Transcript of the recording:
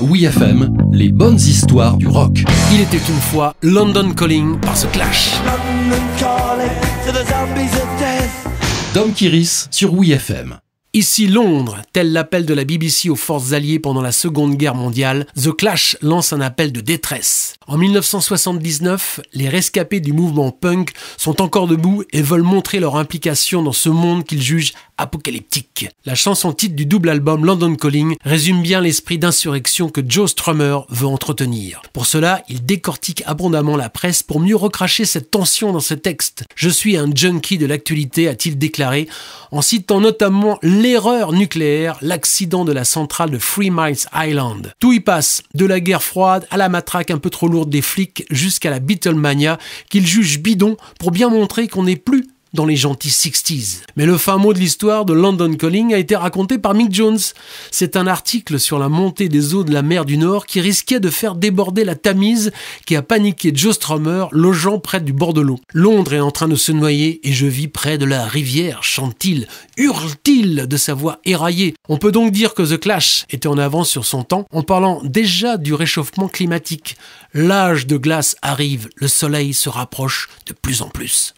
Oui les bonnes histoires du rock. Il était une fois London Calling par ce clash. Dom Kiris sur Oui Ici Londres, tel l'appel de la BBC aux forces alliées pendant la Seconde Guerre mondiale, The Clash lance un appel de détresse. En 1979, les rescapés du mouvement punk sont encore debout et veulent montrer leur implication dans ce monde qu'ils jugent apocalyptique. La chanson titre du double album London Calling résume bien l'esprit d'insurrection que Joe Strummer veut entretenir. Pour cela, il décortique abondamment la presse pour mieux recracher cette tension dans ses textes. Je suis un junkie de l'actualité, a-t-il déclaré, en citant notamment l'erreur nucléaire, l'accident de la centrale de Three Miles Island. Tout y passe, de la guerre froide à la matraque un peu trop lourde des flics jusqu'à la Beatlemania qu'il juge bidon pour bien montrer qu'on n'est plus dans les gentils 60 Mais le fin mot de l'histoire de London Calling a été raconté par Mick Jones. C'est un article sur la montée des eaux de la mer du Nord qui risquait de faire déborder la Tamise qui a paniqué Joe Strummer, logeant près du bord de l'eau. Londres est en train de se noyer et je vis près de la rivière, chante-t-il, hurle-t-il de sa voix éraillée. On peut donc dire que The Clash était en avance sur son temps en parlant déjà du réchauffement climatique. L'âge de glace arrive, le soleil se rapproche de plus en plus.